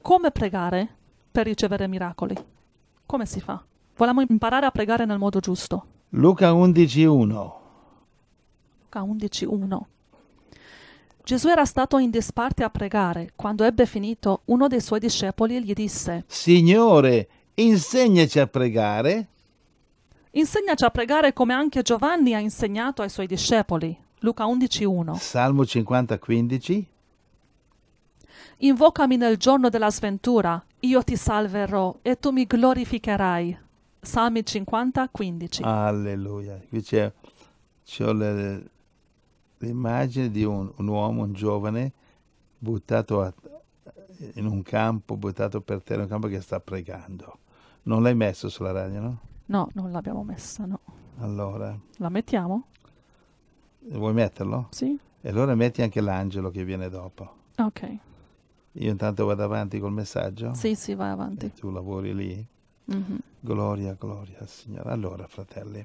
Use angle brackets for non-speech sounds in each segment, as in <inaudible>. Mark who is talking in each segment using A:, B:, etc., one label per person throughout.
A: Come pregare per ricevere miracoli? Come si fa? Vogliamo imparare a pregare nel modo giusto.
B: Luca 11.1 Luca
A: 11.1 Gesù era stato in disparte a pregare. Quando ebbe finito, uno dei suoi discepoli gli disse:
B: Signore, insegnaci a pregare.
A: Insegnaci a pregare come anche Giovanni ha insegnato ai suoi discepoli. Luca 11.1.
B: Salmo 50.15.
A: Invocami nel giorno della sventura, io ti salverò e tu mi glorificherai. Salmi 50, 15.
B: Alleluia. Qui c'è, l'immagine di un, un, uomo, un giovane, buttato a, in un campo, buttato per terra, un campo che sta pregando. Non l'hai messo sulla radio, no?
A: No, non l'abbiamo messa, no. Allora. La mettiamo?
B: Vuoi metterlo? Sì. E allora metti anche l'angelo che viene dopo. Ok. Io intanto vado avanti col messaggio. Sì,
A: sì, vai avanti. E
B: tu lavori lì. Mm-hmm. Gloria, gloria al Signore. Allora, fratelli,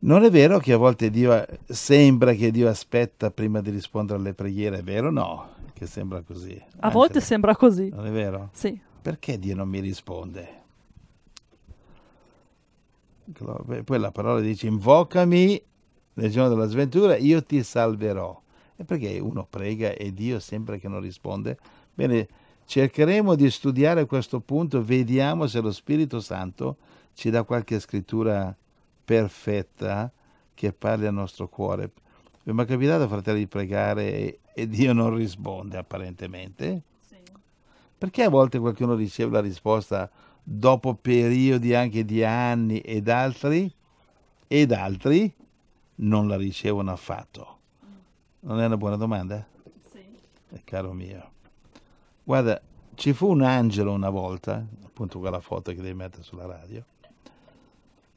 B: non è vero che a volte Dio sembra che Dio aspetta prima di rispondere alle preghiere, è vero o no? Che sembra così. A
A: Anche volte se... sembra così. Non
B: è vero? Sì. Perché Dio non mi risponde? Poi la parola dice invocami nel giorno della sventura, io ti salverò. E perché uno prega e Dio sembra che non risponde? Bene, cercheremo di studiare questo punto, vediamo se lo Spirito Santo ci dà qualche scrittura perfetta che parli al nostro cuore. Vi è mai capitato, fratelli, di pregare e, Dio non risponde apparentemente? Perché a volte qualcuno riceve la risposta dopo periodi anche di anni ed altri, ed altri non la ricevono affatto? Non è una buona domanda? Sì. Eh, caro mio. Guarda, ci fu un angelo una volta, appunto quella foto che devi mettere sulla radio,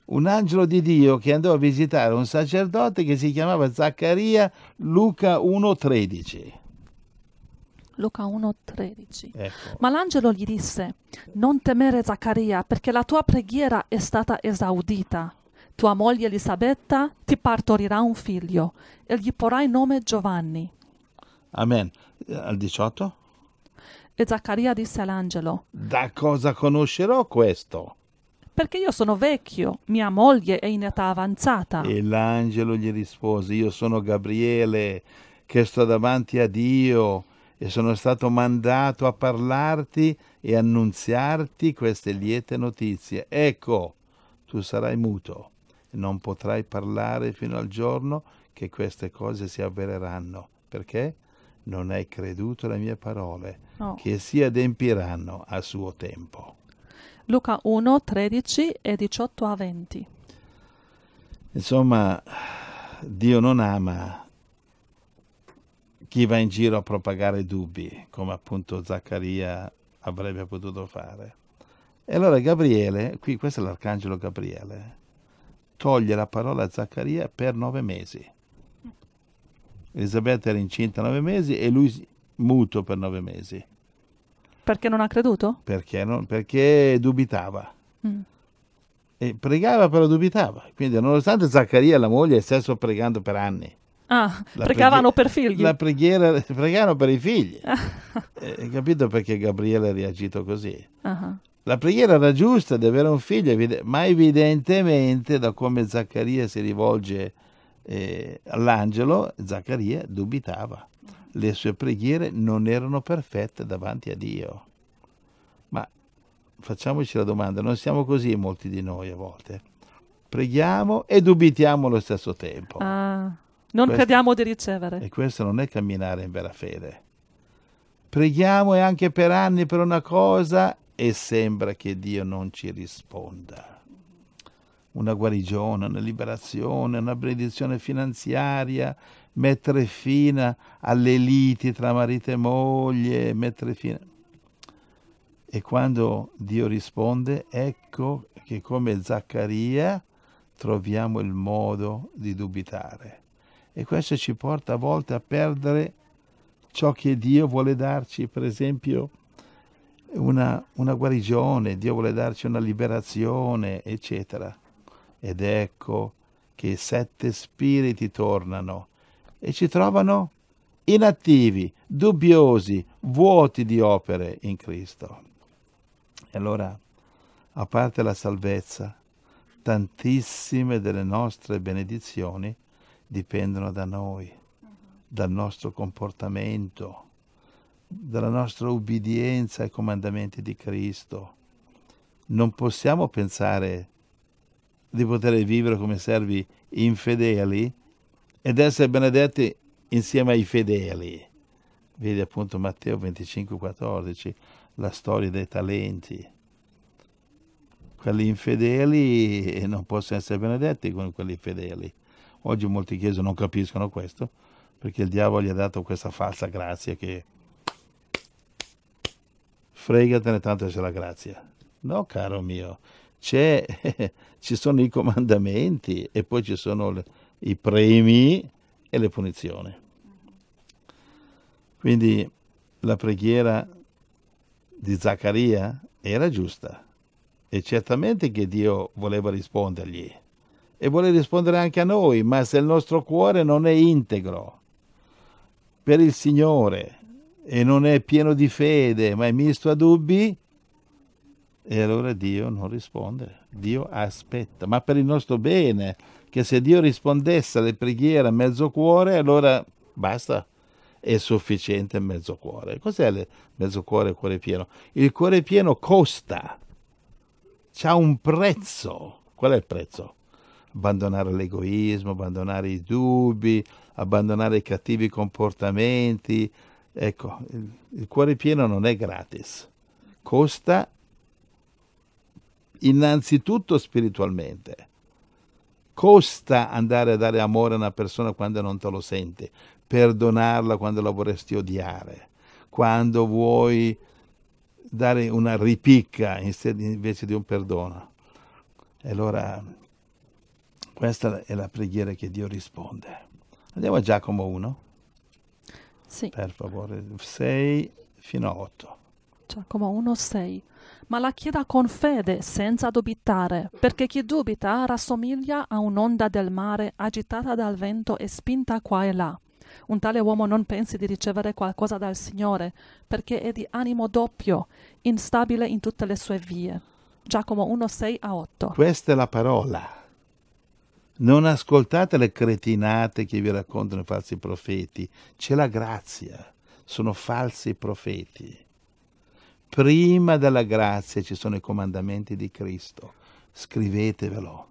B: un angelo di Dio che andò a visitare un sacerdote che si chiamava Zaccaria Luca 1.13.
A: Luca 1.13. Ecco. Ma l'angelo gli disse, non temere Zaccaria, perché la tua preghiera è stata esaudita tua moglie Elisabetta ti partorirà un figlio e gli porrai nome Giovanni.
B: Amen. Eh, al 18?
A: E Zaccaria disse all'angelo:
B: Da cosa conoscerò questo?
A: Perché io sono vecchio, mia moglie è in età avanzata.
B: E l'angelo gli rispose: Io sono Gabriele, che sto davanti a Dio e sono stato mandato a parlarti e annunziarti queste liete notizie. Ecco, tu sarai muto non potrai parlare fino al giorno che queste cose si avvereranno, perché non hai creduto alle mie parole, no. che si adempiranno a suo tempo.
A: Luca 1, 13 e 18 a 20.
B: Insomma, Dio non ama chi va in giro a propagare dubbi, come appunto Zaccaria avrebbe potuto fare. E allora Gabriele, qui questo è l'arcangelo Gabriele, toglie la parola a Zaccaria per nove mesi. Elisabetta era incinta nove mesi e lui muto per nove mesi.
A: Perché non ha creduto?
B: Perché, non, perché dubitava. Mm. E pregava però dubitava. Quindi nonostante Zaccaria e la moglie stessero pregando per anni.
A: Ah, pregavano preghi- per figli. La
B: preghiera, pregavano per i figli. <laughs> eh, capito perché Gabriele ha reagito così? Uh-huh. La preghiera era giusta di avere un figlio, ma evidentemente da come Zaccaria si rivolge eh, all'angelo, Zaccaria dubitava. Le sue preghiere non erano perfette davanti a Dio. Ma facciamoci la domanda, non siamo così molti di noi a volte. Preghiamo e dubitiamo allo stesso tempo.
A: Ah, non questo, crediamo di ricevere. E
B: questo non è camminare in vera fede. Preghiamo e anche per anni per una cosa e sembra che Dio non ci risponda. Una guarigione, una liberazione, una benedizione finanziaria, mettere fine alle liti tra marito e moglie, mettere fine. E quando Dio risponde, ecco che come Zaccaria troviamo il modo di dubitare. E questo ci porta a volte a perdere ciò che Dio vuole darci, per esempio una, una guarigione, Dio vuole darci una liberazione, eccetera. Ed ecco che i sette spiriti tornano e ci trovano inattivi, dubbiosi, vuoti di opere in Cristo. E allora, a parte la salvezza, tantissime delle nostre benedizioni dipendono da noi, dal nostro comportamento, della nostra ubbidienza ai comandamenti di Cristo. Non possiamo pensare di poter vivere come servi infedeli ed essere benedetti insieme ai fedeli. Vedi appunto Matteo 25,14, la storia dei talenti. Quelli infedeli non possono essere benedetti con quelli fedeli. Oggi molte chiese non capiscono questo perché il diavolo gli ha dato questa falsa grazia che fregatene tanto c'è la grazia. No, caro mio, <laughs> ci sono i comandamenti e poi ci sono le, i premi e le punizioni. Quindi la preghiera di Zaccaria era giusta e certamente che Dio voleva rispondergli e vuole rispondere anche a noi, ma se il nostro cuore non è integro per il Signore, e non è pieno di fede, ma è misto a dubbi, e allora Dio non risponde, Dio aspetta, ma per il nostro bene, che se Dio rispondesse alle preghiere a mezzo cuore, allora basta, è sufficiente mezzo cuore. Cos'è il mezzo cuore e cuore pieno? Il cuore pieno costa, ha un prezzo. Qual è il prezzo? Abbandonare l'egoismo, abbandonare i dubbi, abbandonare i cattivi comportamenti, Ecco, il, il cuore pieno non è gratis, costa innanzitutto spiritualmente. Costa andare a dare amore a una persona quando non te lo senti, perdonarla quando la vorresti odiare, quando vuoi dare una ripicca invece di un perdono. E allora questa è la preghiera che Dio risponde. Andiamo a Giacomo 1. Sì. Per favore, 6 fino a 8.
A: Giacomo 1, 6. Ma la chieda con fede, senza dubitare, perché chi dubita rassomiglia a un'onda del mare agitata dal vento e spinta qua e là. Un tale uomo non pensi di ricevere qualcosa dal Signore, perché è di animo doppio, instabile in tutte le sue vie. Giacomo 1, 6 a 8.
B: Questa è la parola. Non ascoltate le cretinate che vi raccontano i falsi profeti. C'è la grazia. Sono falsi profeti. Prima della grazia ci sono i comandamenti di Cristo. Scrivetevelo.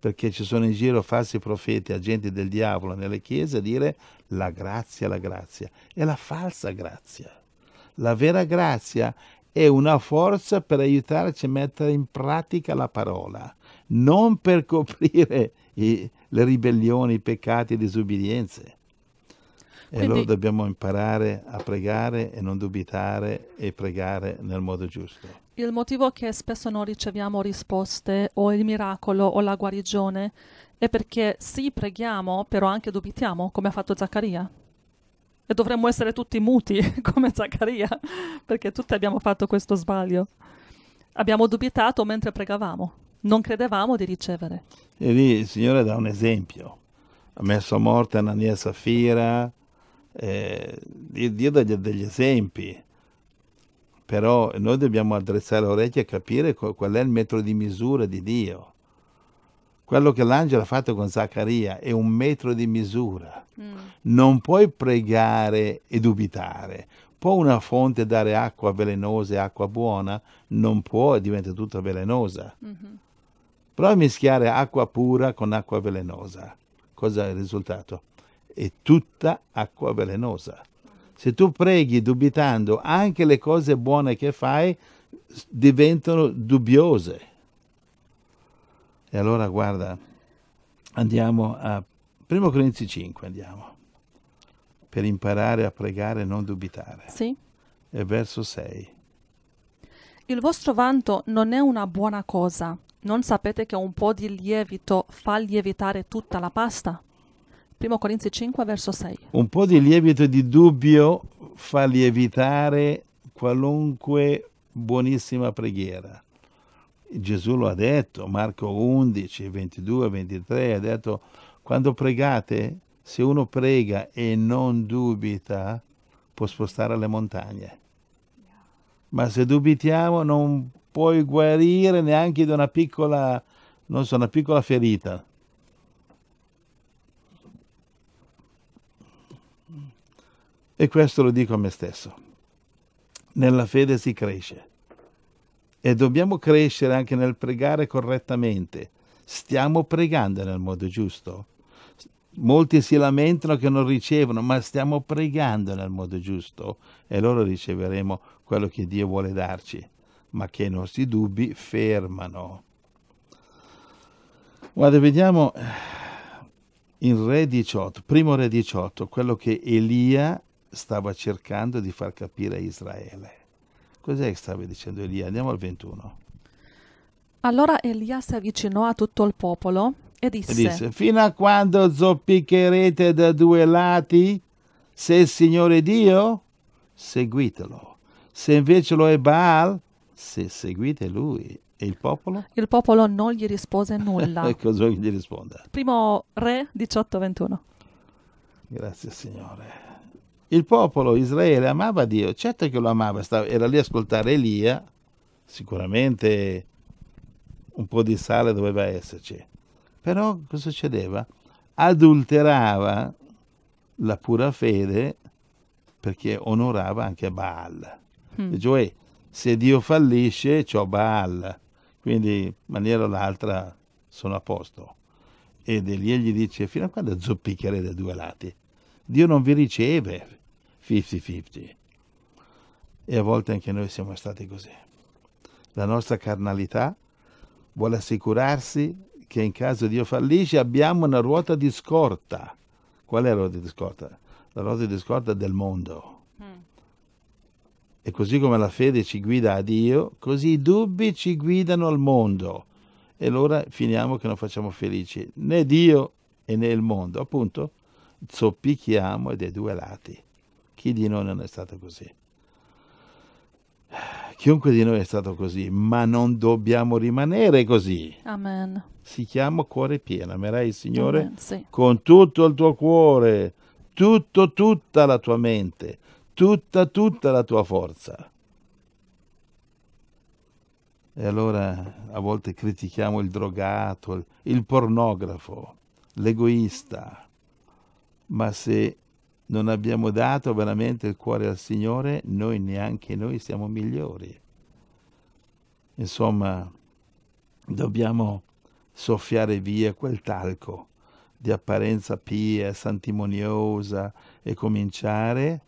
B: Perché ci sono in giro falsi profeti, agenti del diavolo nelle chiese, a dire la grazia, la grazia. È la falsa grazia. La vera grazia è una forza per aiutarci a mettere in pratica la parola non per coprire i, le ribellioni, i peccati e le disobbedienze. Quindi... E allora dobbiamo imparare a pregare e non dubitare e pregare nel modo giusto.
A: Il motivo che spesso non riceviamo risposte o il miracolo o la guarigione è perché sì, preghiamo, però anche dubitiamo, come ha fatto Zaccaria. E dovremmo essere tutti muti, <laughs> come Zaccaria, perché tutti abbiamo fatto questo sbaglio. Abbiamo dubitato mentre pregavamo non credevamo di ricevere.
B: E lì il Signore dà un esempio. Ha messo a morte Anania e Safira, eh, Dio dà degli esempi, però noi dobbiamo addrezzare le orecchie e capire qual è il metro di misura di Dio. Quello che l'angelo ha fatto con Zaccaria è un metro di misura. Mm. Non puoi pregare e dubitare. Può una fonte dare acqua velenosa e acqua buona? Non può, diventa tutta velenosa. Mm-hmm. Prova a mischiare acqua pura con acqua velenosa. Cosa è il risultato? È tutta acqua velenosa. Se tu preghi dubitando, anche le cose buone che fai diventano dubbiose. E allora guarda, andiamo a 1 Corinzi 5, andiamo, per imparare a pregare e non dubitare.
A: Sì. E verso 6. Il vostro vanto non è una buona cosa, non sapete che un po' di lievito fa lievitare tutta la pasta? 1 Corinzi 5, verso 6.
B: Un po' di lievito di dubbio fa lievitare qualunque buonissima preghiera. Gesù lo ha detto, Marco 11, 22, 23, ha detto, quando pregate, se uno prega e non dubita, può spostare le montagne. Ma se dubitiamo non puoi guarire neanche da una piccola, so, una piccola ferita. E questo lo dico a me stesso. Nella fede si cresce e dobbiamo crescere anche nel pregare correttamente. Stiamo pregando nel modo giusto. Molti si lamentano che non ricevono, ma stiamo pregando nel modo giusto e loro riceveremo quello che Dio vuole darci ma che i nostri dubbi fermano. Guarda, vediamo eh, in Re 18, primo Re 18, quello che Elia stava cercando di far capire a Israele. Cos'è che stava dicendo Elia? Andiamo al 21.
A: Allora Elia si avvicinò a tutto il popolo e disse, e disse fino
B: a quando zoppicherete da due lati? Se il Signore è Dio, seguitelo. Se invece lo è Baal, se seguite lui e il popolo?
A: Il popolo non gli rispose nulla. e <laughs>
B: cosa gli risponde?
A: Primo re 18-21. Grazie Signore.
B: Il popolo Israele amava Dio, certo che lo amava, stava, era lì a ascoltare Elia, sicuramente un po' di sale doveva esserci, però cosa succedeva? Adulterava la pura fede perché onorava anche Baal. Mm. E cioè se Dio fallisce, ciò Baal. Quindi, in maniera o l'altra, sono a posto. Ed Elia gli dice, fino a quando zoppichere da due lati? Dio non vi riceve 50-50. E a volte anche noi siamo stati così. La nostra carnalità vuole assicurarsi che in caso Dio fallisce abbiamo una ruota di scorta. Qual è la ruota di scorta? La ruota di scorta del mondo e così come la fede ci guida a Dio, così i dubbi ci guidano al mondo. E allora finiamo che non facciamo felici né Dio e né il mondo. Appunto, zoppichiamo ed due lati. Chi di noi non è stato così? Chiunque di noi è stato così, ma non dobbiamo rimanere così. Amen. Si chiama cuore pieno. Amerai il Signore Amen, sì. con tutto il tuo cuore, tutto, tutta la tua mente tutta, tutta la tua forza. E allora a volte critichiamo il drogato, il pornografo, l'egoista, ma se non abbiamo dato veramente il cuore al Signore, noi neanche noi siamo migliori. Insomma, dobbiamo soffiare via quel talco di apparenza pia, santimoniosa e cominciare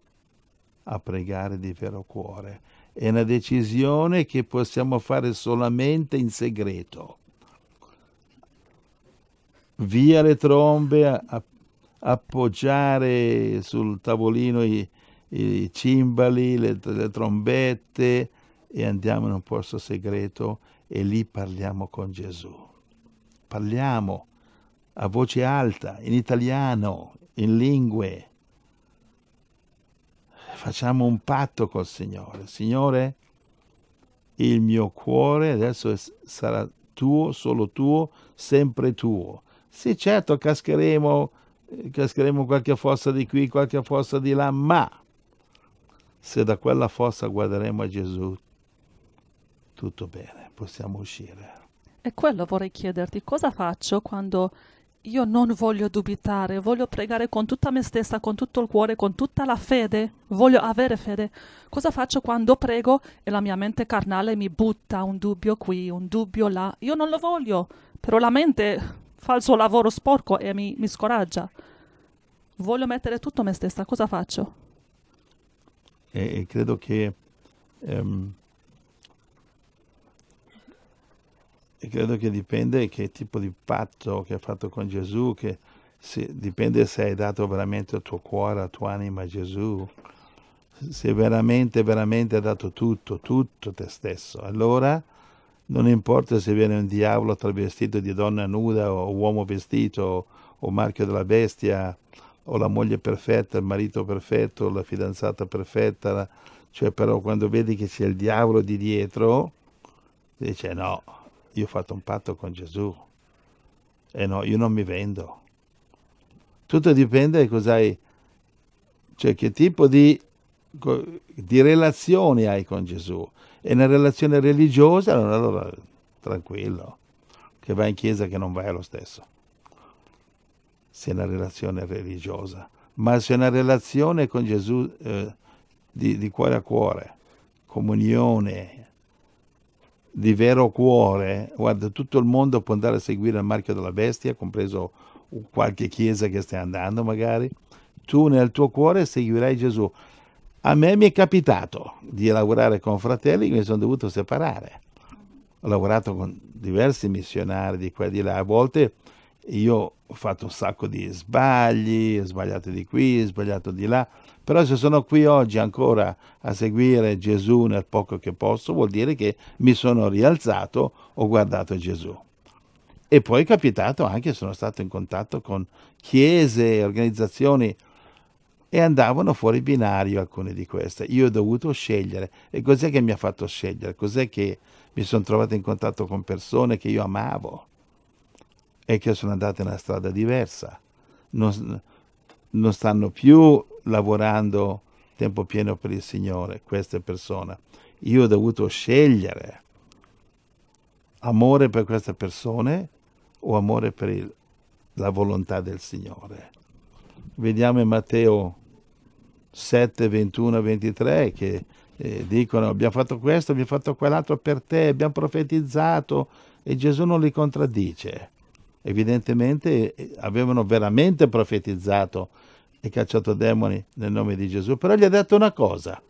B: a pregare di vero cuore. È una decisione che possiamo fare solamente in segreto. Via le trombe, appoggiare sul tavolino i, i cimbali, le, le trombette e andiamo in un posto segreto e lì parliamo con Gesù. Parliamo a voce alta, in italiano, in lingue facciamo un patto col Signore. Signore, il mio cuore adesso sarà tuo, solo tuo, sempre tuo. Sì, certo, cascheremo, eh, cascheremo qualche fossa di qui, qualche fossa di là, ma se da quella fossa guarderemo a Gesù, tutto bene, possiamo uscire.
A: E quello vorrei chiederti, cosa faccio quando io non voglio dubitare, voglio pregare con tutta me stessa, con tutto il cuore, con tutta la fede, voglio avere fede. Cosa faccio quando prego e la mia mente carnale mi butta un dubbio qui, un dubbio là? Io non lo voglio, però la mente fa il suo lavoro sporco e mi, mi scoraggia. Voglio mettere tutto me stessa, cosa faccio?
B: E, credo che ehm, e credo che dipende che tipo di patto che hai fatto con Gesù, che se, dipende se hai dato veramente il tuo cuore, la tua anima a Gesù, se veramente, veramente hai dato tutto, tutto te stesso, allora non importa se viene un diavolo travestito di donna nuda o uomo vestito o marchio della bestia o la moglie perfetta, il marito perfetto, la fidanzata perfetta, cioè però quando vedi che c'è il diavolo di dietro, dice no, io ho fatto un patto con Gesù e no, io non mi vendo. Tutto dipende da cos'hai, cioè che tipo di, di relazioni hai con Gesù. E una relazione religiosa, allora tranquillo, che vai in chiesa che non vai lo stesso. Se è una relazione religiosa, ma se è una relazione con Gesù eh, di, di cuore a cuore, comunione, di vero cuore, guarda, tutto il mondo può andare a seguire il marchio della bestia, compreso qualche chiesa che stai andando magari, tu nel tuo cuore seguirai Gesù. A me mi è capitato di lavorare con fratelli che mi sono dovuto separare. Ho lavorato con diversi missionari di qua e di là, a volte io ho fatto un sacco di sbagli, sbagliato di qui, sbagliato di là, però se sono qui oggi ancora a seguire Gesù nel poco che posso, vuol dire che mi sono rialzato, ho guardato Gesù. E poi è capitato anche, sono stato in contatto con chiese, organizzazioni e andavano fuori binario alcune di queste. Io ho dovuto scegliere. E cos'è che mi ha fatto scegliere? Cos'è che mi sono trovato in contatto con persone che io amavo e che sono andate in una strada diversa? Non, non stanno più lavorando tempo pieno per il Signore, queste persone. Io ho dovuto scegliere amore per queste persone o amore per il, la volontà del Signore. Vediamo in Matteo 7, 21, 23 che eh, dicono abbiamo fatto questo, abbiamo fatto quell'altro per te, abbiamo profetizzato e Gesù non li contraddice. Evidentemente eh, avevano veramente profetizzato e cacciato demoni nel nome di Gesù. Però gli ha detto una cosa.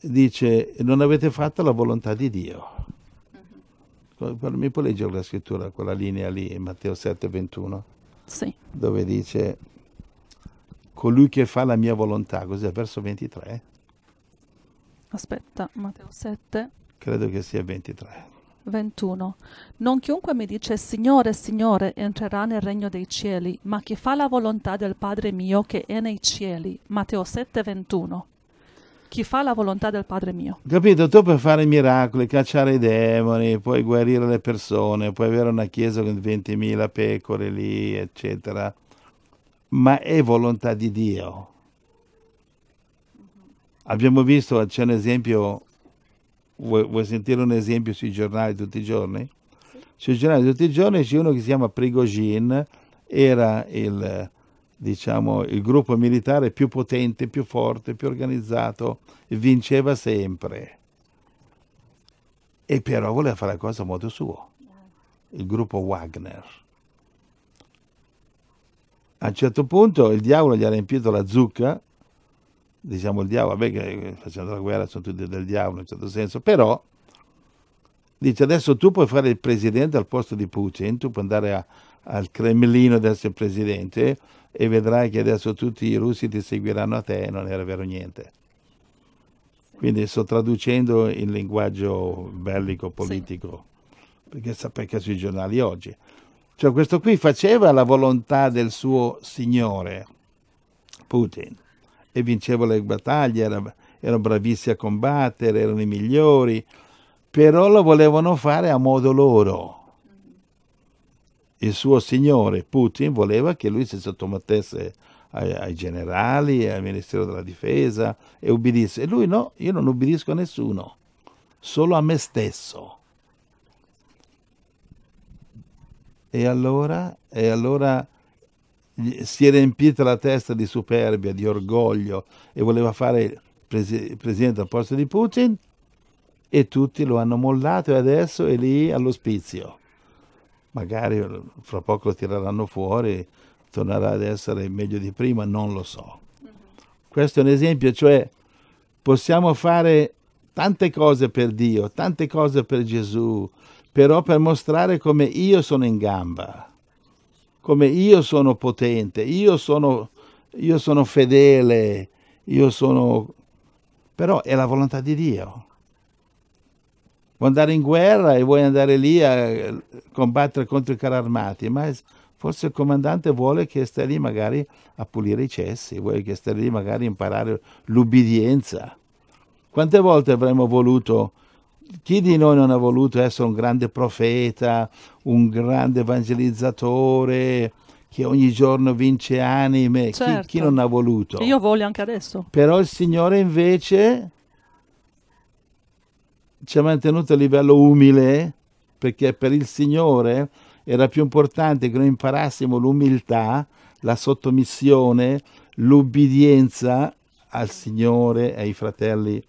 B: Dice, non avete fatto la volontà di Dio. Mi può leggere la scrittura, quella linea lì, in Matteo 7, 21? Sì. Dove dice, colui che fa la mia volontà, cos'è? Verso 23?
A: Aspetta, Matteo 7.
B: Credo che sia 23.
A: 21. Non chiunque mi dice Signore, Signore entrerà nel regno dei cieli, ma chi fa la volontà del Padre mio che è nei cieli. Matteo 7, 21. Chi fa la volontà del Padre mio.
B: Capito? Tu puoi fare miracoli, cacciare i demoni, puoi guarire le persone, puoi avere una chiesa con 20.000 pecore lì, eccetera. Ma è volontà di Dio. Abbiamo visto, c'è un esempio Vuoi, vuoi, sentire un esempio sui giornali tutti i giorni? Sì. Sui giornali tutti i giorni c'è uno che si chiama Prigogine, era il, diciamo, il gruppo militare più potente, più forte, più organizzato, vinceva sempre. E però voleva fare la cosa a modo suo, il gruppo Wagner. A un certo punto il diavolo gli ha riempito la zucca diciamo il diavolo, vabbè che eh, facendo la guerra sono tutti del diavolo in un certo senso, però dice adesso tu puoi fare il presidente al posto di Putin, tu puoi andare a, al Cremlino ad essere presidente e vedrai che adesso tutti i russi ti seguiranno a te e non era vero niente. Quindi sto traducendo in linguaggio bellico politico, sì. perché sapete sui giornali oggi. Cioè questo qui faceva la volontà del suo signore, Putin e vinceva le battaglie, era, erano bravissimi a combattere, erano i migliori, però lo volevano fare a modo loro. Il suo signore Putin voleva che lui si sottomettesse ai, ai generali, al Ministero della Difesa e ubbidisse. E lui no, io non ubbidisco a nessuno, solo a me stesso. E allora, e allora si è riempita la testa di superbia, di orgoglio e voleva fare presidente al posto di Putin e tutti lo hanno mollato e adesso è lì all'ospizio. Magari eh, fra poco lo tireranno fuori, tornerà ad essere meglio di prima, non lo so. Questo è un esempio, cioè possiamo fare tante cose per Dio, tante cose per Gesù, però per mostrare come io sono in gamba come io sono potente, io sono, io sono fedele, io sono... però è la volontà di Dio. Vuoi andare in guerra e vuoi andare lì a combattere contro i carri armati, ma forse il comandante vuole che stai lì magari a pulire i cessi, vuole che stai lì magari a imparare l'ubbidienza. Quante volte avremmo voluto chi di noi non ha voluto essere un grande profeta, un grande evangelizzatore, che ogni giorno vince anime, certo. chi, chi, certo. non ha voluto? Io
A: voglio anche adesso.
B: Però il Signore invece ci ha mantenuto a livello umile, perché per il Signore era più importante che noi imparassimo l'umiltà, la sottomissione, l'ubbidienza al Signore e ai fratelli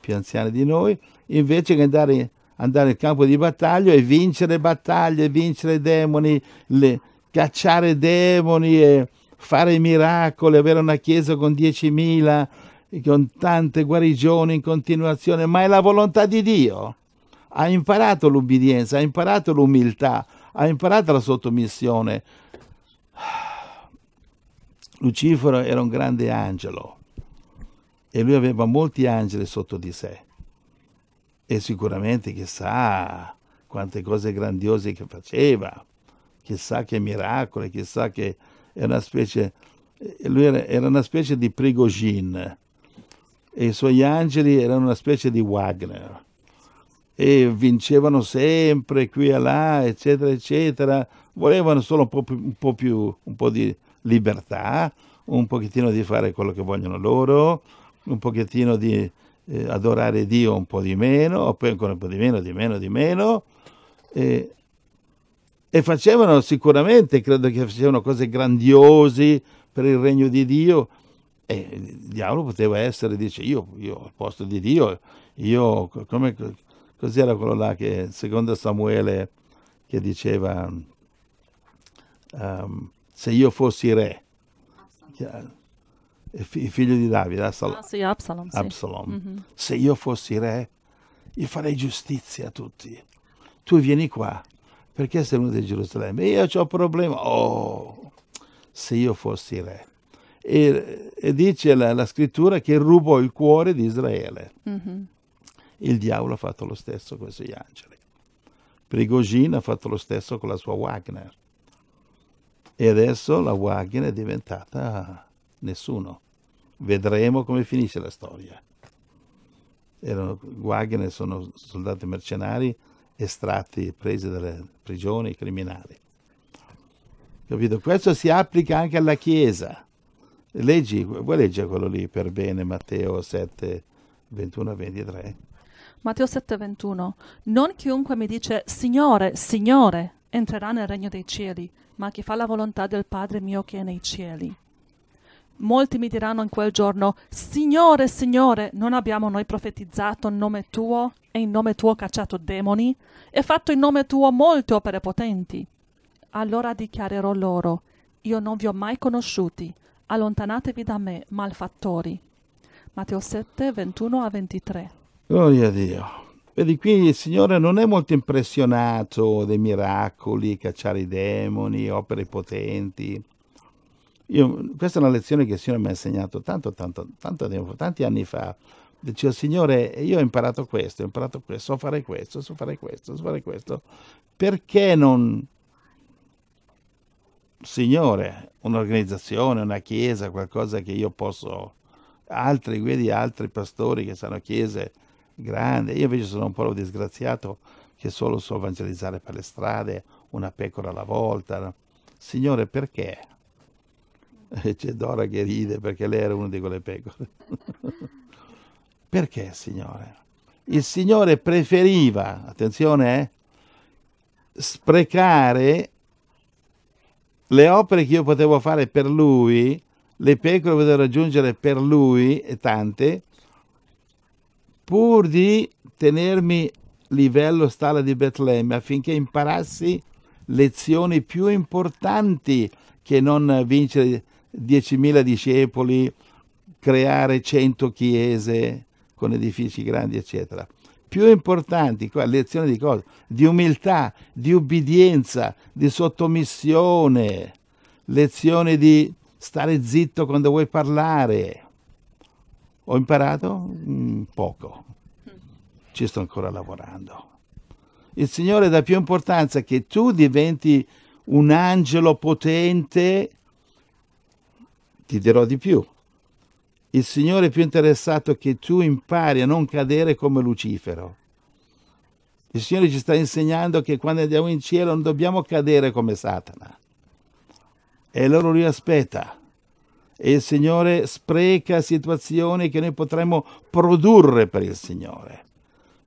B: più anziani di noi, invece che andare, andare in campo di battaglia e vincere battaglie, vincere demoni, le, cacciare demoni, e fare miracoli, avere una chiesa con 10.000, con tante guarigioni in continuazione, ma è la volontà di Dio. Ha imparato l'ubbidienza, ha imparato l'umiltà, ha imparato la sottomissione. Lucifero era un grande angelo e lui aveva molti angeli sotto di sé e sicuramente chissà quante cose grandiose che faceva, chissà che miracoli, chissà che era una specie, eh, lui era, era una specie di Prigogine e i suoi angeli erano una specie di Wagner e vincevano sempre qui e là, eccetera, eccetera. Volevano solo un po, più, un po' più, un po' di libertà, un pochettino di fare quello che vogliono loro, un pochettino di eh, adorare Dio un po' di meno, poi ancora un po' di meno, di meno, di meno. Eh, e facevano sicuramente, credo che facevano cose grandiose per il regno di Dio. E il diavolo poteva essere, dice, io, io al posto di Dio, io, come, era quello là che, secondo Samuele, che diceva, um, se io fossi re, il figlio di Davide, Absalom. Ah, sì, Absalom, sì. Absalom. Mm-hmm. Se io fossi re, io farei giustizia a tutti. Tu vieni qua, perché sei venuto a Gerusalemme? Io ho un problema. Oh, se io fossi re. E, e dice la, la, scrittura che rubò il cuore di Israele. Mm-hmm. Il diavolo ha fatto lo stesso con i suoi angeli. Prigogine ha fatto lo stesso con la sua Wagner. E adesso la Wagner è diventata nessuno. Vedremo come finisce la storia. Erano Wagner sono soldati mercenari estratti, presi dalle prigioni criminali. Capito? Questo si applica anche alla Chiesa. Leggi, vuoi leggere quello lì per bene, Matteo 7, 21 23?
A: Matteo 7, 21. Non chiunque mi dice Signore, Signore entrerà nel regno dei cieli, ma chi fa la volontà del Padre mio che è nei cieli molti mi diranno in quel giorno, Signore, Signore, non abbiamo noi profetizzato in nome tuo e in nome tuo cacciato demoni e fatto in nome tuo molte opere potenti? Allora dichiarerò loro, io non vi ho mai conosciuti, allontanatevi da me, malfattori. Matteo 7, 21 a 23.
B: Gloria a Dio. Vedi qui il Signore non è molto impressionato dei miracoli, cacciare i demoni, opere potenti. Io, questa è una lezione che il Signore mi ha insegnato tanto, tanto, tanto tempo, tanti anni fa. Dicevo, Signore, io ho imparato questo, ho imparato questo, so fare questo, so fare questo, so fare questo. Perché non... Signore, un'organizzazione, una chiesa, qualcosa che io posso... Altri guidi, altri pastori che sono chiese grandi. Io invece sono un po' disgraziato che solo so evangelizzare per le strade, una pecora alla volta. Signore, perché? <laughs> E c'è Dora che ride perché lei era una di quelle pecore. <laughs> perché, Signore? Il Signore preferiva, attenzione, eh, sprecare le opere che io potevo fare per lui, le pecore che potevo raggiungere per lui e tante, pur di tenermi livello stalla di Betlemme affinché imparassi lezioni più importanti che non vincere 10.000 discepoli, creare 100 chiese con edifici grandi, eccetera. Più importanti qua, lezioni di cosa? Di umiltà, di ubbidienza, di sottomissione, lezioni di stare zitto quando vuoi parlare. Ho imparato mm, poco, ci sto ancora lavorando. Il Signore dà più importanza che tu diventi un angelo potente ti dirò di più. Il Signore è più interessato che tu impari a non cadere come Lucifero. Il Signore ci sta insegnando che quando andiamo in cielo non dobbiamo cadere come Satana. E loro lui aspetta. E il Signore spreca situazioni che noi potremmo produrre per il Signore.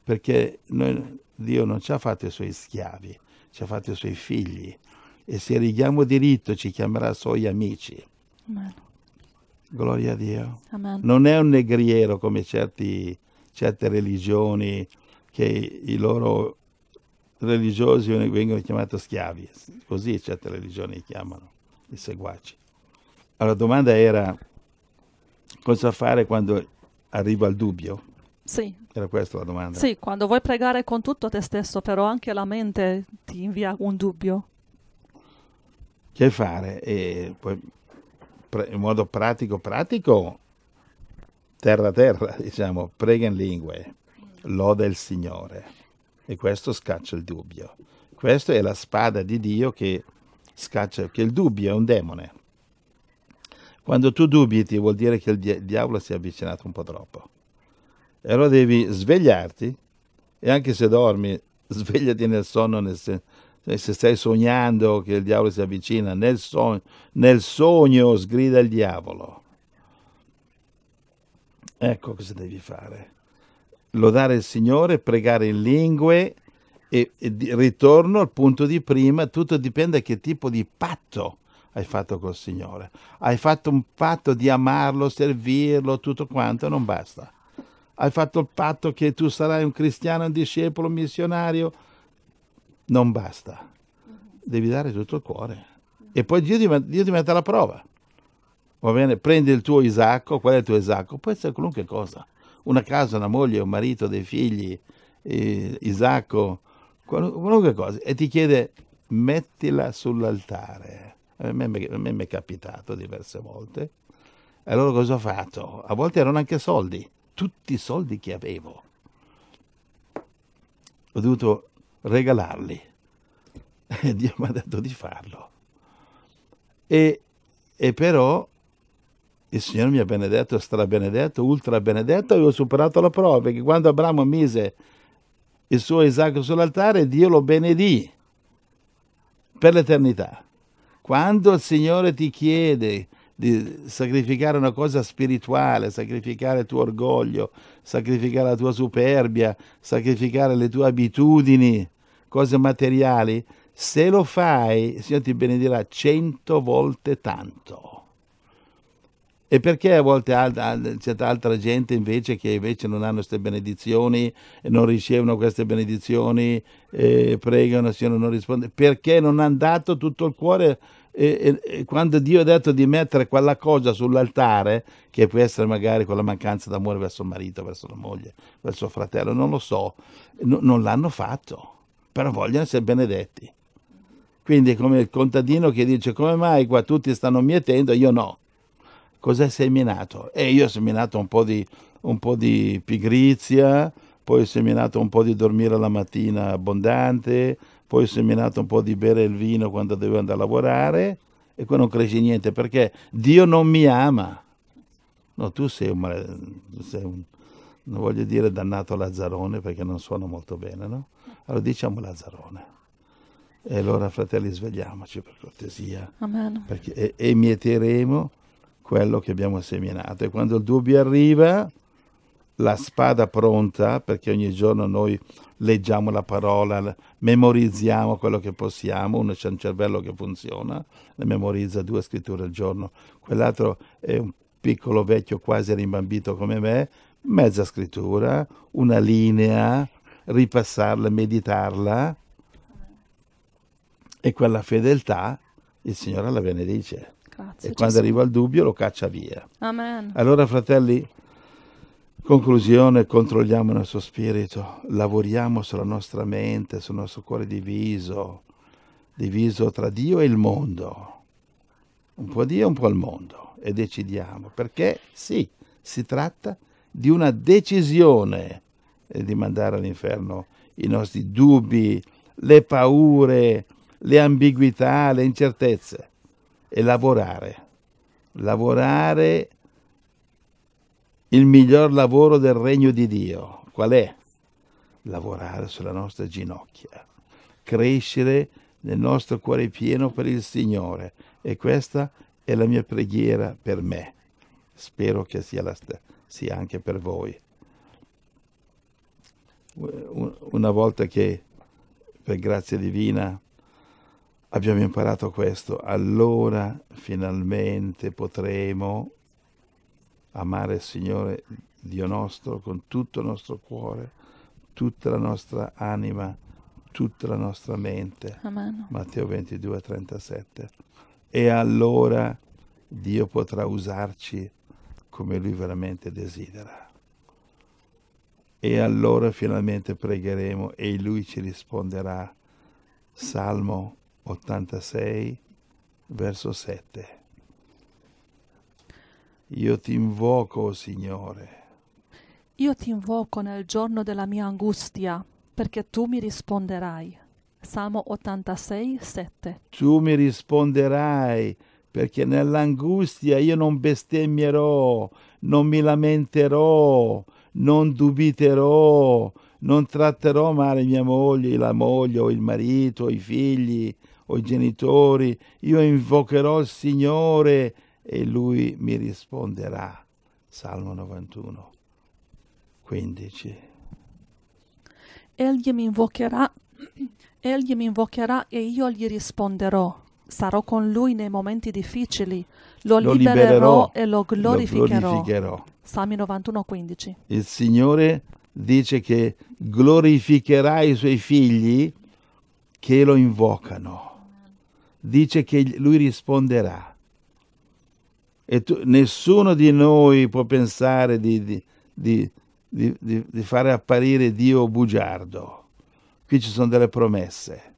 B: Perché noi, Dio non ci ha fatto i suoi schiavi, ci ha fatto i suoi figli. E se righiamo diritto ci chiamerà suoi amici. Amen. Gloria a Dio. Amen. Non è un negriero come certi, certe religioni che i loro religiosi vengono chiamati schiavi, così certe religioni li chiamano, i seguaci. Allora la domanda era cosa fare quando arriva il dubbio? Sì. Era questa la domanda. Sì,
A: quando vuoi pregare con tutto te stesso, però anche la mente ti invia un dubbio.
B: Che fare? E poi in modo pratico, pratico, terra a terra, <laughs> diciamo, prega in lingue, loda il Signore. E questo scaccia il dubbio. Questa è la spada di Dio che scaccia, che il dubbio è un demone. Quando tu dubiti vuol dire che il diavolo si è avvicinato un po' troppo. E allora devi svegliarti e anche se dormi, <laughs> svegliati nel sonno, nel senso cioè, se stai sognando che il diavolo si avvicina, nel sogno, nel sogno sgrida il diavolo. Ecco cosa devi fare. Lodare il Signore, pregare in lingue e, e ritorno al punto di prima, tutto dipende da che tipo di patto hai fatto col Signore. Hai fatto un patto di amarlo, servirlo, tutto quanto, non basta. Hai fatto il patto che tu sarai un cristiano, un discepolo, un missionario, non basta, devi dare tutto il cuore. E poi Dio ti, Dio ti mette alla prova. Va bene? Prendi il tuo Isacco, qual è il tuo Isacco? Può essere qualunque cosa, una casa, una moglie, un marito, dei figli, eh, Isacco, qualunque cosa. E ti chiede, mettila sull'altare. A me, a me mi è capitato diverse volte. E allora cosa ho fatto? A volte erano anche soldi, tutti i soldi che avevo. Ho dovuto regalarli. <laughs> E Dio mi ha detto di farlo. E, e però il Signore mi ha benedetto, strabenedetto, ultra benedetto, ho superato la prova, perché quando Abramo mise il suo Isacco sull'altare, Dio lo benedì per l'eternità. Quando il Signore ti chiede di sacrificare una cosa spirituale, sacrificare il tuo orgoglio, sacrificare la tua superbia, sacrificare le tue abitudini, cose materiali, se lo fai, il Signore ti benedirà cento volte tanto. E perché a volte c'è altra gente invece che invece non hanno queste benedizioni, non ricevono queste benedizioni, eh, pregano, il Signore non risponde? Perché non hanno dato tutto il cuore e, e, e, quando Dio ha detto di mettere quella cosa sull'altare, che può essere magari quella mancanza d'amore verso il marito, verso la moglie, verso il fratello, non lo so, no, non l'hanno fatto, però vogliono essere benedetti. Quindi è come il contadino che dice come mai qua tutti stanno mietendo, io no. Cos'è seminato? E eh, io ho seminato un po' di, un po di pigrizia, poi ho seminato un po' di dormire la mattina abbondante, poi ho seminato un po' di bere il vino quando dovevo andare a lavorare e poi non cresce niente perché Dio non mi ama. No, tu sei un, male, sei un non voglio dire dannato Lazzarone perché non suona molto bene, no? Allora diciamo Lazzarone. E allora fratelli svegliamoci per cortesia. Amen. Perché, e, e mieteremo quello che abbiamo seminato. E quando il dubbio arriva, la spada pronta, perché ogni giorno noi leggiamo la parola, memorizziamo quello che possiamo, uno c'è un cervello che funziona, ne memorizza due scritture al giorno, quell'altro è un piccolo vecchio quasi rimbambito come me, mezza scrittura, una linea, ripassarla, meditarla e quella fedeltà il Signore la benedice.
A: Grazie, e quando arriva
B: il dubbio lo caccia via. Amen. Allora fratelli, Conclusione, controlliamo il nostro spirito, lavoriamo sulla nostra mente, sul nostro cuore diviso, diviso tra Dio e il mondo, un po' Dio e un po' il mondo, e decidiamo, perché sì, si tratta di una decisione eh, di mandare all'inferno i nostri dubbi, le paure, le ambiguità, le incertezze e lavorare, lavorare il miglior lavoro del regno di Dio. Qual è? Lavorare sulla nostra ginocchia, crescere nel nostro cuore pieno per il Signore. E questa è la mia preghiera per me. Spero che sia, la st- sia anche per voi. Una volta che, per grazia divina, abbiamo imparato questo, allora finalmente potremo amare il Signore Dio nostro con tutto il nostro cuore, tutta la nostra anima, tutta la nostra mente. Amen. Matteo 22, 37. E allora Dio potrà usarci come Lui veramente desidera. E allora finalmente pregheremo e Lui ci risponderà. Salmo 86, verso 7. Io ti invoco, Signore.
A: Io ti invoco nel giorno della mia angustia, perché tu mi risponderai. Salmo 86, 7.
B: Tu mi risponderai, perché nell'angustia io non bestemmierò, non mi lamenterò, non dubiterò, non tratterò male mia moglie, la moglie o il marito, o i figli o i genitori. Io invocherò il Signore e lui mi risponderà. Salmo 91,
A: 15. Egli mi invocherà, <clears throat> egli mi invocherà e io gli risponderò. Sarò con lui nei momenti difficili, lo, lo libererò, libererò, e lo glorificherò. lo glorificherò. Salmi 91, 15.
B: Il Signore dice che glorificherà i suoi figli che lo invocano. Dice che lui risponderà e tu, nessuno di noi può pensare di, di, di, di, fare apparire Dio bugiardo. Qui ci sono delle promesse.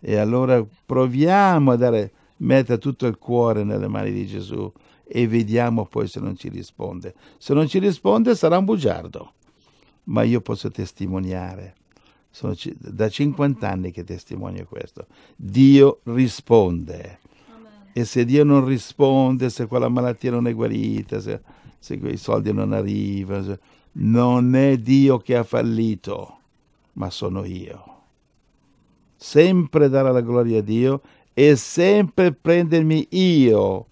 B: E allora proviamo a dare, mettere tutto il cuore nelle mani di Gesù e vediamo poi se non ci risponde. Se non ci risponde sarà un bugiardo. Ma io posso testimoniare. Sono da 50 anni che testimonio questo. Dio risponde e se Dio non risponde, se quella malattia non è guarita, se, se quei soldi non arrivano, se... non è Dio che ha fallito, ma sono io. Sempre dare la gloria a Dio e sempre prendermi io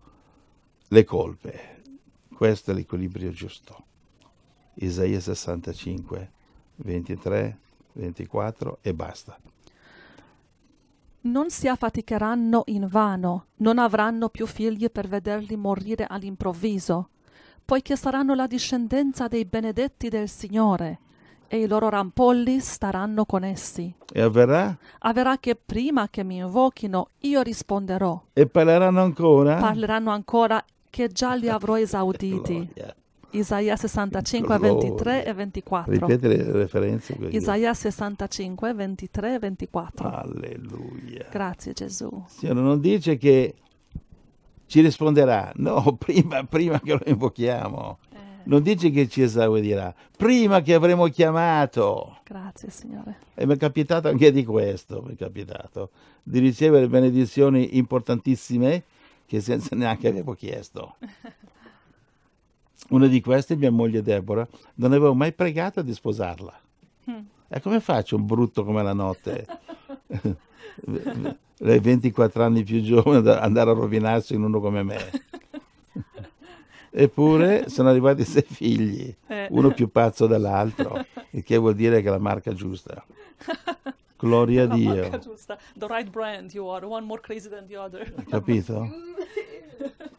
B: le colpe. Questo è l'equilibrio giusto. Isaia 65, 23, 24 e basta
A: non si affaticheranno in vano, non avranno più figli per vederli morire all'improvviso, poiché saranno la discendenza dei benedetti del Signore, e i loro rampolli staranno con essi. E avverrà? Avverrà che prima che mi invochino io risponderò.
B: E parleranno ancora?
A: Parleranno ancora che già li avrò esauditi. Isaia 65, 23 e 24. Ripete
B: le referenze. Isaia
A: 65, 23 e 24. Alleluia. Grazie Gesù. Signore
B: non dice che ci risponderà, no, <laughs> prima, prima che lo invochiamo. Eh. Non dice che ci esaurirà, prima che avremo chiamato.
A: Grazie Signore.
B: E mi è capitato anche di questo, mi è capitato, di ricevere benedizioni importantissime che senza neanche avevo chiesto. <laughs> Una di queste, mia moglie Deborah, non avevo mai pregato di sposarla. Mm. E come faccio un brutto come la notte? <laughs> Lei 24 anni più giovane andare a rovinarsi in uno come me. Eppure sono arrivati sei figli, eh. uno più pazzo dell'altro, il che vuol dire che la marca giusta. Gloria a Dio. La marca
A: giusta, the right brand you are, one more crazy than the other. Capito? <laughs> Mm.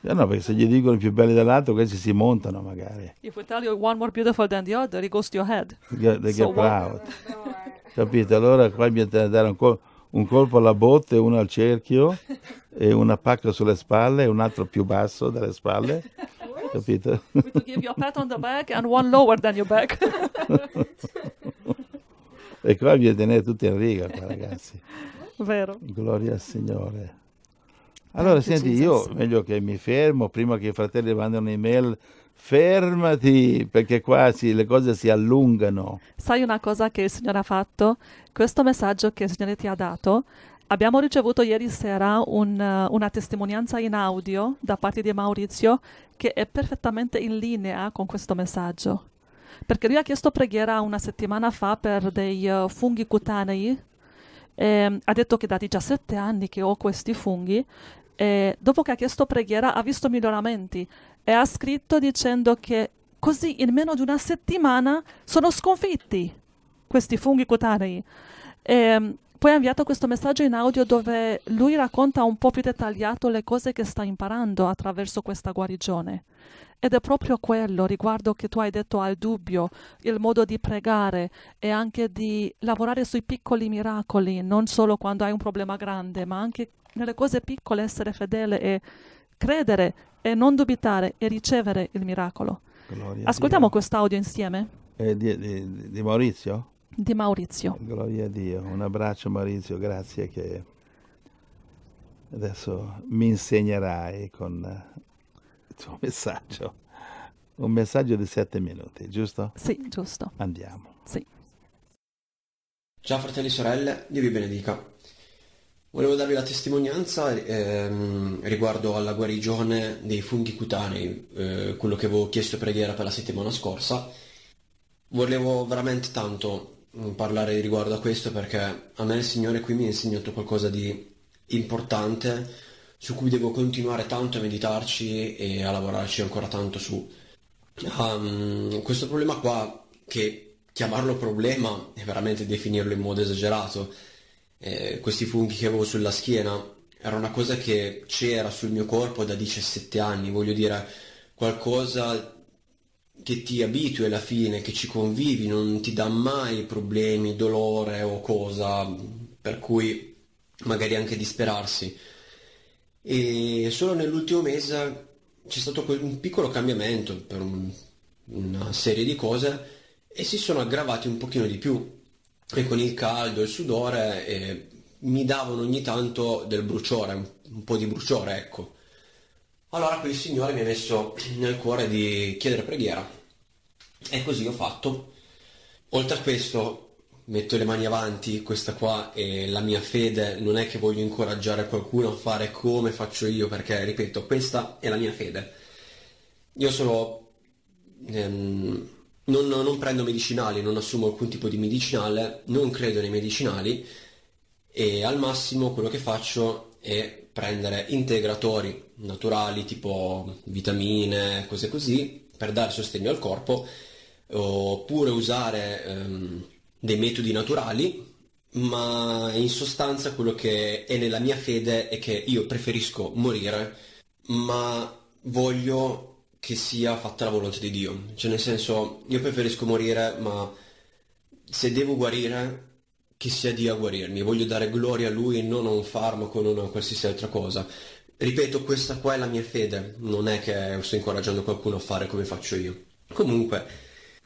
B: Eh no, perché se gli dicono i più belli dell'altro, questi si montano magari.
A: If we tell you one more beautiful than the other, it goes to your head. They get, so proud.
B: Capite? Allora qua bisogna dare un, col- un, colpo alla botte, uno al cerchio, e una pacca sulle spalle, e un altro più basso delle spalle. Capito? We
A: give you a pat on the back and one lower than your back. <laughs>
B: e qua bisogna tenere tutti in riga, qua, ragazzi. Vero. Gloria al Signore.
A: Allora, senti, io meglio
B: che mi fermo prima che i fratelli mandino un'email. Fermati, perché qua si, le cose si allungano.
A: Sai una cosa che il Signore ha fatto? Questo messaggio che il Signore ti ha dato, abbiamo ricevuto ieri sera un, eh, una testimonianza in audio da parte di Maurizio che è perfettamente in linea con questo messaggio. Perché lui ha chiesto preghiera una settimana fa per dei eh, funghi cutanei eh, ha detto che da 17 anni che ho questi funghi, eh, dopo che ha chiesto preghiera ha visto miglioramenti e ha scritto dicendo che così in meno di una settimana sono sconfitti questi funghi cutanei. Eh, poi ha inviato questo messaggio in audio dove lui racconta un po' più dettagliato le cose che sta imparando attraverso questa guarigione. Ed è proprio quello riguardo che tu hai detto al dubbio, il modo di pregare e anche di lavorare sui piccoli miracoli, non solo quando hai un problema grande, ma anche nelle cose piccole essere fedele e credere e non dubitare e ricevere il miracolo. Gloria Ascoltiamo quest'audio insieme.
B: Eh, di, di, di Maurizio?
A: di Maurizio.
B: Gloria a Dio, un abbraccio Maurizio, grazie che adesso mi insegnerai con il tuo <laughs> messaggio. Un messaggio di sette minuti, giusto? Sì, giusto. Andiamo. Sì.
C: Ciao fratelli e sorelle, Dio vi benedica. Volevo darvi la testimonianza ehm, riguardo alla guarigione dei funghi cutanei, eh, quello che avevo chiesto preghiera per la settimana scorsa. Volevo veramente tanto parlare riguardo a questo perché a me il Signore qui mi ha insegnato qualcosa di importante su cui devo continuare tanto a meditarci e a lavorarci ancora tanto su. Um, questo problema qua, che chiamarlo problema è veramente definirlo in modo esagerato, eh, questi funghi che avevo sulla schiena, era una cosa che c'era sul mio corpo da 17 anni, voglio dire, qualcosa che ti abitui alla fine, che ci convivi, non ti dà mai problemi, dolore o cosa, per cui magari anche disperarsi. E solo nell'ultimo mese c'è stato un piccolo cambiamento per un, una serie di cose e si sono aggravati un pochino di più e con il caldo e il sudore eh, mi davano ogni tanto del bruciore, un po' di bruciore ecco allora il Signore mi ha messo nel cuore di chiedere preghiera e così ho fatto. Oltre a questo metto le mani avanti, questa qua è la mia fede, non è che voglio incoraggiare qualcuno a fare come faccio io perché, ripeto, questa è la mia fede. Io sono... Ehm, non, non, prendo medicinali, non assumo alcun tipo di medicinale, non credo nei medicinali e al massimo quello che faccio è prendere integratori naturali tipo vitamine, cose così, per dare sostegno al corpo, oppure usare ehm, dei metodi naturali, ma in sostanza quello che è nella mia fede è che io preferisco morire, ma voglio che sia fatta la volontà di Dio. Cioè nel senso, io preferisco morire, ma se devo guarire chi sia Dio a guarirmi, voglio dare gloria a Lui e non a un farmaco, non a qualsiasi altra cosa. Ripeto, questa qua è la mia fede, non è che sto incoraggiando qualcuno a fare come faccio io. Comunque,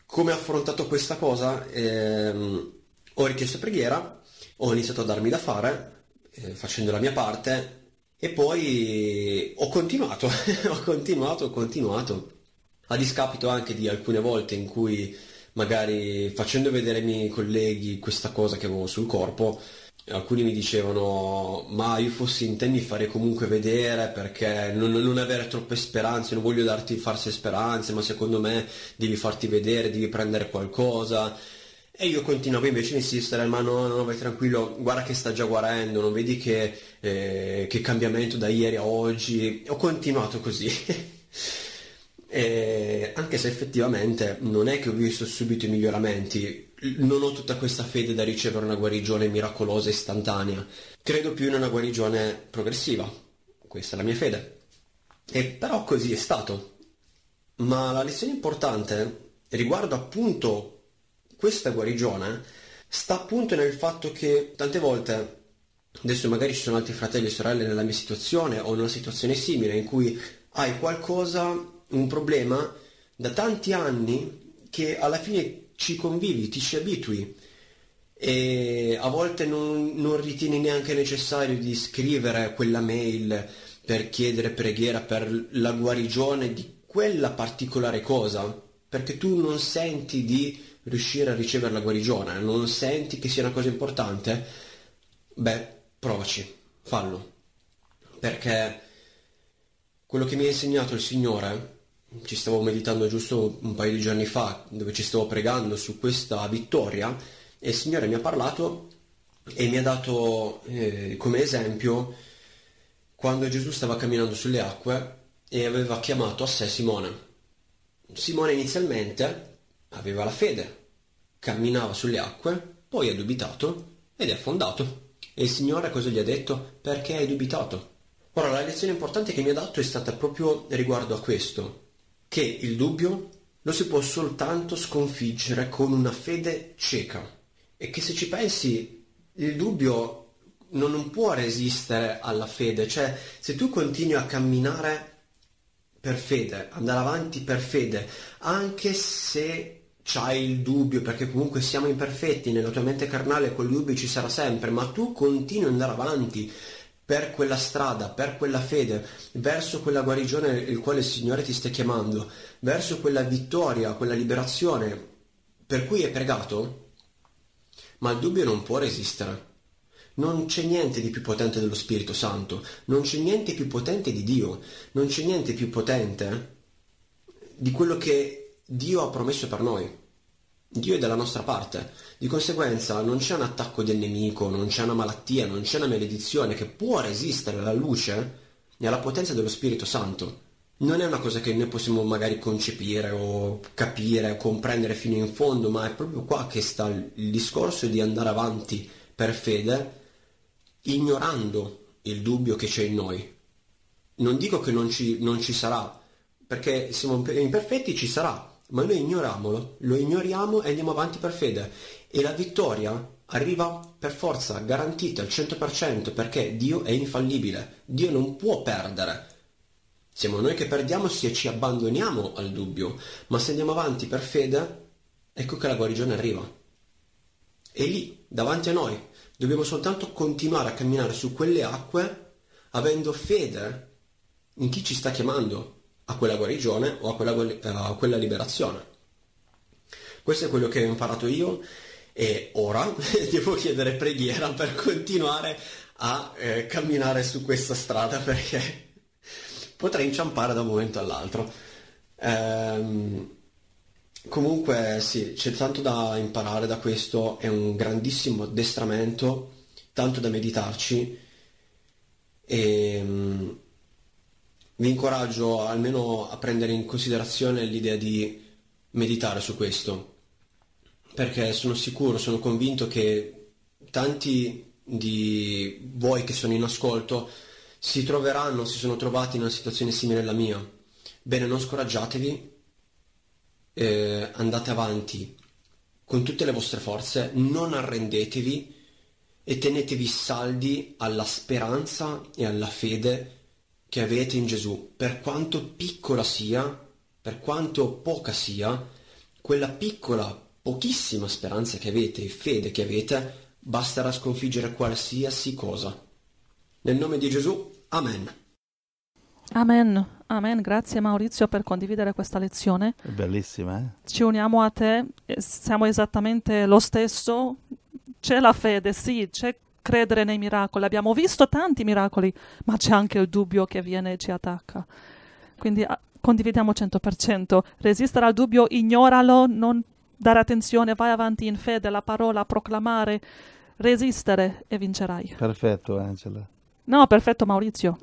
C: come ho affrontato questa cosa, ehm, ho richiesto preghiera, ho iniziato a darmi da fare, eh, facendo la mia parte, e poi ho continuato, <laughs> ho continuato, ho continuato, a discapito anche di alcune volte in cui magari facendo vedere ai miei colleghi questa cosa che avevo sul corpo, alcuni mi dicevano ma io fossi in te mi farei comunque vedere perché non, non avere troppe speranze, non voglio darti farse speranze, ma secondo me devi farti vedere, devi prendere qualcosa. E io continuavo invece a insistere, ma no, no, vai tranquillo, guarda che sta già guarendo, non vedi che, eh, che cambiamento da ieri a oggi. Ho continuato così. <laughs> eh, anche se effettivamente non è che ho visto subito i miglioramenti, non ho tutta questa fede da ricevere una guarigione miracolosa istantanea, credo più in una guarigione progressiva, questa è la mia fede. E però così è stato. Ma la lezione importante riguardo appunto questa guarigione sta appunto nel fatto che tante volte adesso magari ci sono altri fratelli e sorelle nella mia situazione o in una situazione simile in cui hai qualcosa un problema da tanti anni che alla fine ci convivi, ti ci abitui e a volte non, non ritieni neanche necessario di scrivere quella mail per chiedere preghiera per la guarigione di quella particolare cosa, perché tu non senti di riuscire a ricevere la guarigione, non senti che sia una cosa importante, beh, provaci, fallo. Perché quello che mi ha insegnato il Signore ci stavo meditando giusto un paio di giorni fa, dove ci stavo pregando su questa vittoria e il Signore mi ha parlato e mi ha dato eh, come esempio quando Gesù stava camminando sulle acque e aveva chiamato a sé Simone. Simone inizialmente aveva la fede, camminava sulle acque, poi ha dubitato ed è affondato. E il Signore cosa gli ha detto? Perché hai dubitato? Ora, la lezione importante che mi ha dato è stata proprio riguardo a questo, che il dubbio lo si può soltanto sconfiggere con una fede cieca e che se ci pensi il dubbio non, può resistere alla fede, cioè se tu continui a camminare per fede, andare avanti per fede, anche se c'hai il dubbio, perché comunque siamo imperfetti, nella tua mente carnale quel dubbio ci sarà sempre, ma tu continui ad andare avanti per quella strada, per quella fede, verso quella guarigione il quale il Signore ti sta chiamando, verso quella vittoria, quella liberazione per cui è pregato, ma il dubbio non può resistere. Non c'è niente di più potente dello Spirito Santo, non c'è niente più potente di Dio, non c'è niente più potente di quello che Dio ha promesso per noi. Dio è dalla nostra parte. Di conseguenza non c'è un attacco del nemico, non c'è una malattia, non c'è una maledizione che può resistere alla luce e alla potenza dello Spirito Santo. Non è una cosa che noi possiamo magari concepire o capire o comprendere fino in fondo, ma è proprio qua che sta il discorso di andare avanti per fede, ignorando il dubbio che c'è in noi. Non dico che non ci, non ci sarà, perché siamo imperfetti, ci sarà, ma noi ignoriamolo, lo ignoriamo e andiamo avanti per fede. E la vittoria arriva per forza, garantita al 100%, perché Dio è infallibile, Dio non può perdere. Siamo noi che perdiamo se ci abbandoniamo al dubbio, ma se andiamo avanti per fede, ecco che la guarigione arriva. E lì, davanti a noi, dobbiamo soltanto continuare a camminare su quelle acque avendo fede in chi ci sta chiamando, a quella guarigione o a quella, eh, a quella liberazione. Questo è quello che ho imparato io e ora <laughs> devo chiedere preghiera per continuare a eh, camminare su questa strada <laughs> perché potrei inciampare da un momento all'altro. Ehm, comunque sì, c'è tanto da imparare da questo, è un grandissimo addestramento, tanto da meditarci e ehm, vi incoraggio almeno a prendere in considerazione l'idea di meditare su questo, perché sono sicuro, sono convinto che tanti di voi che sono in ascolto si troveranno, si sono trovati in una situazione simile alla mia. Bene, non scoraggiatevi, eh, andate avanti con tutte le vostre forze, non arrendetevi e tenetevi saldi alla speranza e alla fede che avete in Gesù, per quanto piccola sia, per quanto poca sia, quella piccola, pochissima speranza che avete e fede che avete basterà a sconfiggere qualsiasi cosa. Nel nome di Gesù, Amen.
A: Amen, amen, grazie Maurizio per condividere questa lezione.
C: È bellissima, eh?
A: Ci uniamo a te, siamo esattamente lo stesso, c'è la fede, sì, c'è credere nei miracoli. Abbiamo visto tanti miracoli, ma c'è anche il dubbio che viene e ci attacca. Quindi a- ah, condividiamo 100%. Resistere al dubbio, ignoralo, non dare attenzione, vai avanti in fede, la parola, proclamare, resistere e vincerai.
B: Perfetto, Angela.
A: No, perfetto Maurizio. <laughs>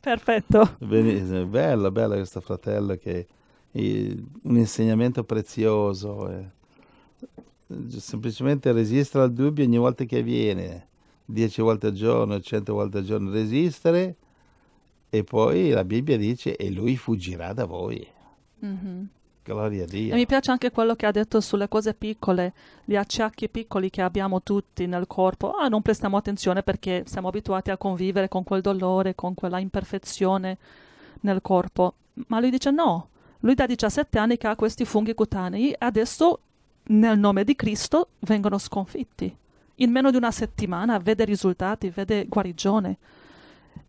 A: perfetto.
B: Benissimo, bella, bella questa fratella che è un insegnamento prezioso. Eh semplicemente resistere al dubbio ogni volta che avviene, 10 volte al giorno, 100 volte al giorno resistere e poi la Bibbia dice e lui fuggirà da voi. Mm-hmm. Gloria a Dio. E mi
A: piace anche quello che ha detto sulle cose piccole, gli acciacchi piccoli che abbiamo tutti nel corpo. Ah, non prestiamo attenzione perché siamo abituati a convivere con quel dolore, con quella imperfezione nel corpo. Ma lui dice no. Lui da 17 anni che ha questi funghi cutanei, adesso nel nome di Cristo vengono sconfitti. In meno di una settimana vede risultati, vede guarigione.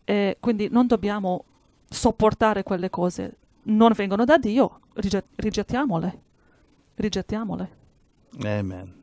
A: E quindi non dobbiamo sopportare quelle cose. Non vengono da Dio, rigettiamole. Rigettiamole. Amen.